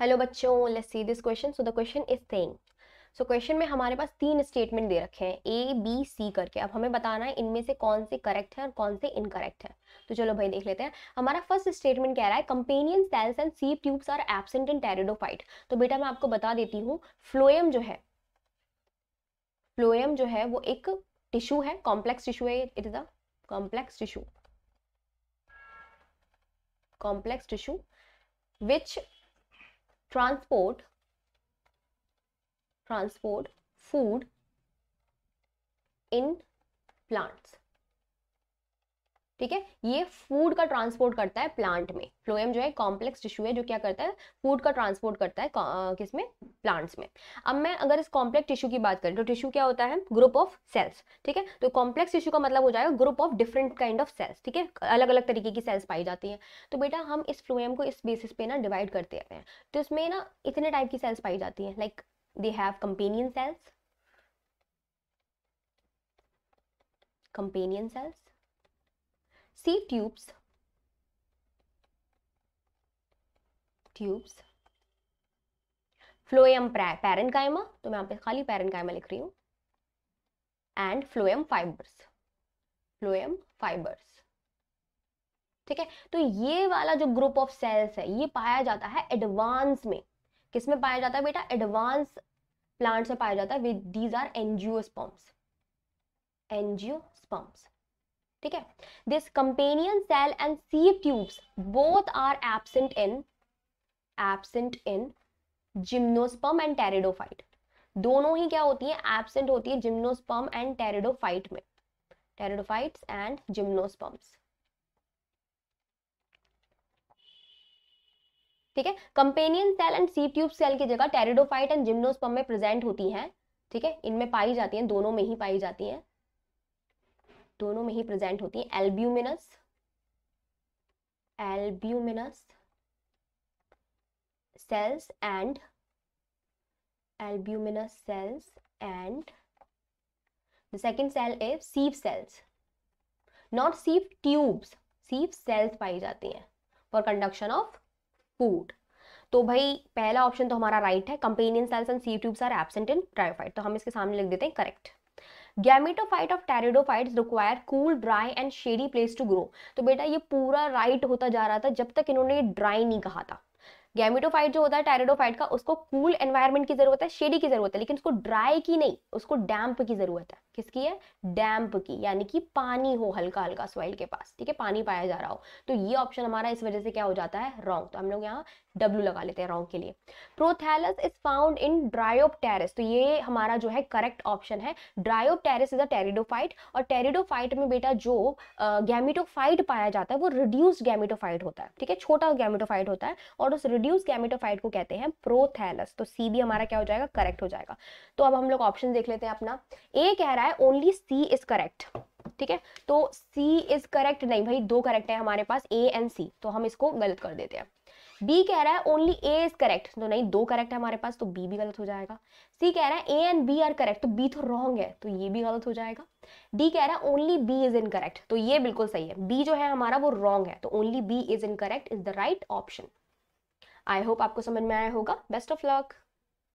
hello बच्चों let's see this question so the question is saying so question में हमारे पास तीन स्टेटमेंट दे रखे हैं ए बी सी करके अब हमें बताना है इनमें से कौन से करेक्ट है और कौन से इनकरेक्ट है तो चलो भाई देख लेते हैं हमारा फर्स्ट स्टेटमेंट कह रहा है companion cells and sieve tubes are absent in pteridophyte तो बेटा मैं आपको बता देती हूँ फ्लोएम जो है फ्लोएम जो है वो एक टिश्यू है कॉम्प्लेक्स टिश्यू है it is a complex tissue complex tissue which transport transport food in plants ठीक है ये फूड का ट्रांसपोर्ट करता है प्लांट में फ्लोएम जो है कॉम्प्लेक्स टिश्यू है जो क्या करता है फूड का ट्रांसपोर्ट करता है किसमें प्लांट्स में अब मैं अगर इस कॉम्प्लेक्स टिश्यू की बात करें तो टिश्यू क्या होता है ग्रुप ऑफ सेल्स ठीक है तो कॉम्प्लेक्स टिश्यू का मतलब हो जाएगा group of different kind of cells ठीक है अलग अलग तरीके की सेल्स पाई जाती हैं तो बेटा हम इस फ्लोएम को इस बेसिस पे ना डिवाइड करते रहते हैं तो इसमें ना इतने टाइप की सेल्स पाई जाती हैं like they have companion cells companion cells sieve tubes tubes phloem parenchyma तो मैं यहाँ पे खाली पैरन कायमा लिख रही हूँ and phloem fibres phloem fibres ठीक है तो ये वाला जो ग्रुप ऑफ सेल्स है ये पाया जाता है एडवांस में किस में पाया जाता है बेटा एडवांस प्लांट्स में पाया जाता है with these are angio angio angiosperms ठीक है this companion cell and sieve tubes both are absent in absent in gymnosperm and pteridophyte दोनों ही क्या होती है एबसेंट होती है जिम्नोस्पर्म एंड टेरिडोफाइट में टेरिडोफाइट एंड जिम्नोस्पर्म्स ठीक है companion cell and sieve tube cell की जगह टेरिडोफाइट एंड जिम्नोस्पर्म में प्रेजेंट होती हैं ठीक है इनमें पाई जाती हैं दोनों में ही पाई जाती हैं दोनों में ही प्रेजेंट होती है albuminous albuminous cells and albuminous cells and the second cell is sieve cells not sieve tubes sieve cells पाई जाती हैं फॉर कंडक्शन ऑफ फूड तो भाई पहला ऑप्शन तो हमारा राइट है companion cells and sieve tubes are absent in bryophyte तो हम इसके सामने लिख देते हैं correct gametophyte of pteridophytes require cool dry and shady place to grow तो बेटा ये पूरा राइट होता जा रहा था जब तक इन्होंने ड्राई नहीं कहा था गैमिटोफाइट जो होता है टायरेडोफाइट का उसको कूल cool एनवायरमेंट की जरूरत है शेडी की जरूरत है लेकिन उसको ड्राई की नहीं उसको डैम्प की जरूरत है किसकी है डैम्प की यानी कि पानी हो हल्का हल्का सॉइल के पास ठीक है पानी पाया जा रहा हो तो ये ऑप्शन हमारा इस वजह से क्या हो जाता है रॉन्ग तो हम लोग यहाँ डब्ल्यू लगा लेते हैं रॉन्ग के लिए prothallus is found in dryopteris तो ये हमारा जो है करेक्ट ऑप्शन है dryopteris is a pteridophyte और टेरिडोफाइट में बेटा जो गैमिटोफाइट पाया जाता है वो रिड्यूस्ड गैमिटोफाइट होता है ठीक है छोटा गैमिटोफाइट होता है और उस प्रोड्यूस गैमिटोफाइट को कहते हैं प्रोथैलस तो सी भी हमारा क्या हो जाएगा करेक्ट हो जाएगा तो अब हम लोग ऑप्शन देख लेते हैं अपना ए कह रहा है ओनली सी इज करेक्ट ठीक है तो सी इज करेक्ट नहीं भाई दो करेक्ट है हमारे पास ए एंड सी तो हम इसको गलत कर देते हैं बी कह रहा है ओनली ए इज करेक्ट तो नहीं दो करेक्ट है हमारे पास तो बी भी गलत हो जाएगा सी कह रहा है A and B are correct तो बी तो रॉन्ग है तो ये भी गलत हो जाएगा डी कह रहा है only B is incorrect तो ये बिल्कुल सही है बी जो है हमारा वो रॉन्ग है तो only B is incorrect is the right option I hope आपको समझ में आया होगा बेस्ट ऑफ लक